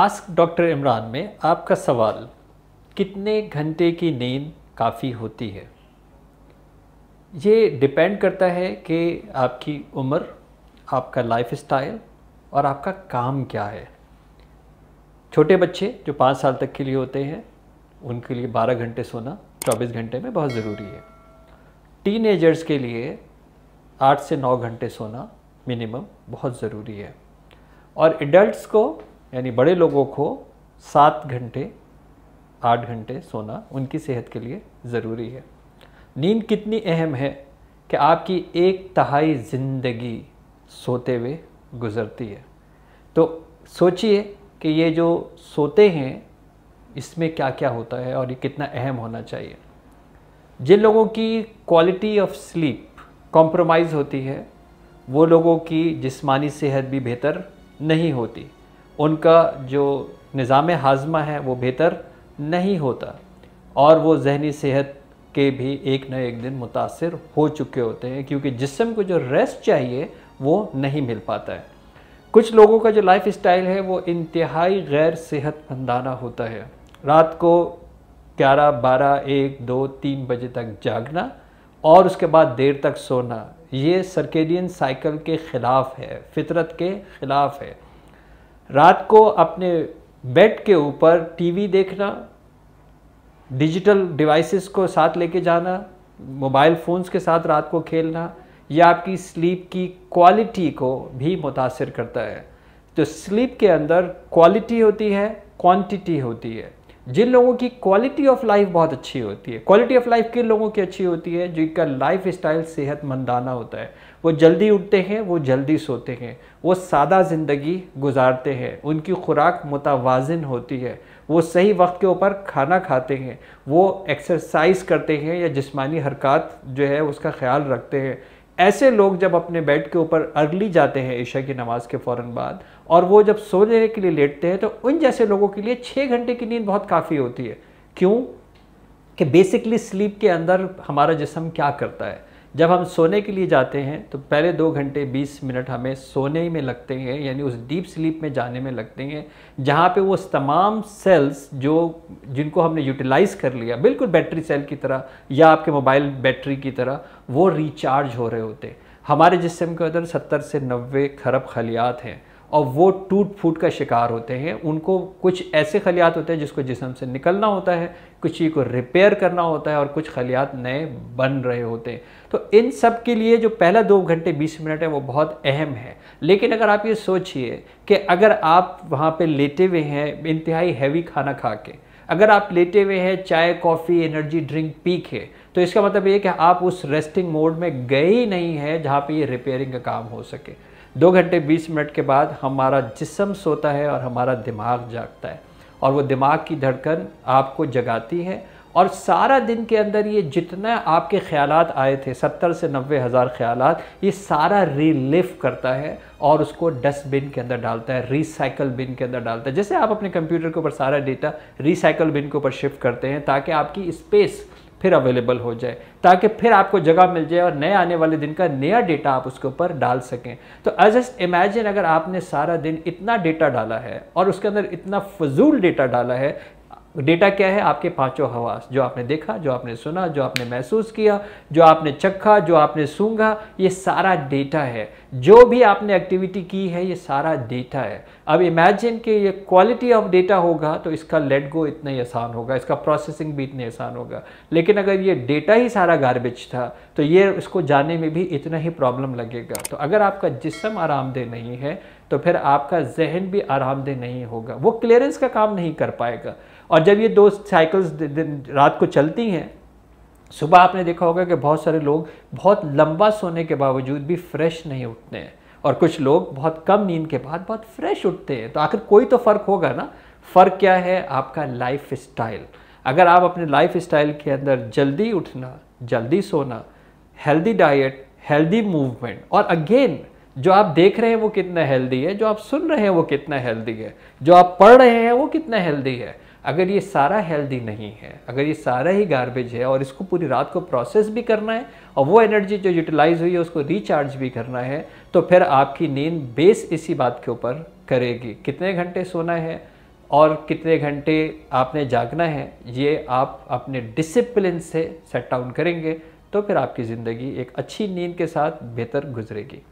ask doctor Imran में आपका सवाल कितने घंटे की नींद काफ़ी होती है ये डिपेंड करता है कि आपकी उम्र आपका लाइफ स्टाइल और आपका काम क्या है छोटे बच्चे जो पाँच साल तक के लिए होते हैं उनके लिए बारह घंटे सोना चौबीस घंटे में बहुत ज़रूरी है टीन के लिए आठ से नौ घंटे सोना मिनिमम बहुत ज़रूरी है और एडल्ट्स को यानी बड़े लोगों को सात घंटे आठ घंटे सोना उनकी सेहत के लिए ज़रूरी है नींद कितनी अहम है कि आपकी एक तहाई ज़िंदगी सोते हुए गुज़रती है तो सोचिए कि ये जो सोते हैं इसमें क्या क्या होता है और ये कितना अहम होना चाहिए जिन लोगों की क्वालिटी ऑफ स्लीप कॉम्प्रोमाइज़ होती है वो लोगों की जिस्मानी सेहत भी बेहतर नहीं होती उनका जो निज़ाम हाजमा है वो बेहतर नहीं होता और वो जहनी सेहत के भी एक न एक दिन मुतासर हो चुके होते हैं क्योंकि जिसम को जो रेस्ट चाहिए वो नहीं मिल पाता है कुछ लोगों का जो लाइफ स्टाइल है वो इंतहाई गैर सेहतमंदाना होता है रात को ग्यारह बारह एक दो तीन बजे तक जागना और उसके बाद देर तक सोना ये सर्केडियन साइकिल के ख़िलाफ़ है फितरत के ख़िलाफ़ है रात को अपने बेड के ऊपर टीवी देखना डिजिटल डिवाइसेस को साथ लेके जाना मोबाइल फ़ोन्स के साथ रात को खेलना यह आपकी स्लीप की क्वालिटी को भी मुतासर करता है तो स्लीप के अंदर क्वालिटी होती है क्वांटिटी होती है जिन लोगों की क्वालिटी ऑफ लाइफ बहुत अच्छी होती है क्वालिटी ऑफ लाइफ किन लोगों की अच्छी होती है जिनका लाइफ स्टाइल सेहतमंदाना होता है वो जल्दी उठते हैं वो जल्दी सोते हैं वो सादा ज़िंदगी गुजारते हैं उनकी खुराक मुतवाजन होती है वो सही वक्त के ऊपर खाना खाते हैं वो एक्सरसाइज करते हैं या जिसमानी हरकत जो है उसका ख्याल रखते हैं ऐसे लोग जब अपने बेड के ऊपर अर्ली जाते हैं ईशा की नमाज के फ़ौर बाद और वो जब सोने के लिए लेटते हैं तो उन जैसे लोगों के लिए छः घंटे की नींद बहुत काफ़ी होती है क्यों कि बेसिकली स्लीप के अंदर हमारा जिसम क्या करता है जब हम सोने के लिए जाते हैं तो पहले दो घंटे बीस मिनट हमें सोने में लगते हैं यानी उस डीप स्लीप में जाने में लगते हैं जहाँ पे वो तमाम सेल्स जो जिनको हमने यूटिलाइज़ कर लिया बिल्कुल बैटरी सेल की तरह या आपके मोबाइल बैटरी की तरह वो रिचार्ज हो रहे होते हमारे जिसम के अंदर सत्तर से नब्बे खरब खलियात हैं और वो टूट फूट का शिकार होते हैं उनको कुछ ऐसे खलियात होते हैं जिसको जिसम से निकलना होता है कुछ चीज़ को रिपेयर करना होता है और कुछ खलियात नए बन रहे होते हैं तो इन सब के लिए जो पहला दो घंटे बीस मिनट है वो बहुत अहम है लेकिन अगर आप ये सोचिए कि अगर आप वहाँ पर लेटे हुए हैं इंतहाई हैवी खाना खा के अगर आप लेटे हुए हैं चाय कॉफ़ी एनर्जी ड्रिंक पी के तो इसका मतलब ये कि आप उस रेस्टिंग मोड में गए ही नहीं है जहाँ पे ये रिपेयरिंग का काम हो सके दो घंटे बीस मिनट के बाद हमारा जिसम सोता है और हमारा दिमाग जागता है और वो दिमाग की धड़कन आपको जगाती है और सारा दिन के अंदर ये जितना आपके ख्याल आए थे सत्तर से नब्बे हज़ार ख्याल ये सारा रिलीफ करता है और उसको डस्टबिन के अंदर डालता है रिसाइकल बिन के अंदर डालता है जैसे आप अपने कंप्यूटर के ऊपर सारा डेटा रिसाइकल बिन के ऊपर शिफ्ट करते हैं ताकि आपकी स्पेस फिर अवेलेबल हो जाए ताकि फिर आपको जगह मिल जाए और नए आने वाले दिन का नया डेटा आप उसके ऊपर डाल सकें तो एज जस्ट इमेजिन अगर आपने सारा दिन इतना डेटा डाला है और उसके अंदर इतना फजूल डेटा डाला है डेटा क्या है आपके पांचों हवास जो आपने देखा जो आपने सुना जो आपने महसूस किया जो आपने चखा जो आपने सूंघा ये सारा डेटा है जो भी आपने एक्टिविटी की है ये सारा डेटा है अब इमेजिन कि ये क्वालिटी ऑफ डेटा होगा तो इसका लेट गो इतना ही आसान होगा इसका प्रोसेसिंग भी इतनी आसान होगा लेकिन अगर ये डेटा ही सारा गार्बेज था तो ये इसको जाने में भी इतना ही प्रॉब्लम लगेगा तो अगर आपका जिसम आरामदेह नहीं है तो फिर आपका जहन भी आरामदेह नहीं होगा वो क्लियरेंस का काम नहीं कर पाएगा और जब ये दो साइकिल्स रात को चलती हैं सुबह आपने देखा होगा कि बहुत सारे लोग बहुत लंबा सोने के बावजूद भी फ्रेश नहीं उठते हैं और कुछ लोग बहुत कम नींद के बाद बहुत फ्रेश उठते हैं तो आखिर कोई तो फ़र्क होगा ना फ़र्क क्या है आपका लाइफ स्टाइल अगर आप अपने लाइफ स्टाइल के अंदर जल्दी उठना जल्दी सोना हेल्दी डाइट हेल्दी मूवमेंट और अगेन जो आप देख रहे हैं वो कितना हेल्दी है जो आप सुन रहे हैं वो कितना हेल्दी है जो आप पढ़ रहे हैं वो कितना हेल्दी है अगर ये सारा हेल्दी नहीं है अगर ये सारा ही गार्बेज है और इसको पूरी रात को प्रोसेस भी करना है और वो एनर्जी जो यूटिलाइज हुई है उसको रिचार्ज भी करना है तो फिर आपकी नींद बेस इसी बात के ऊपर करेगी कितने घंटे सोना है और कितने घंटे आपने जागना है ये आप अपने डिसिप्लिन से सेट डाउन करेंगे तो फिर आपकी ज़िंदगी एक अच्छी नींद के साथ बेहतर गुजरेगी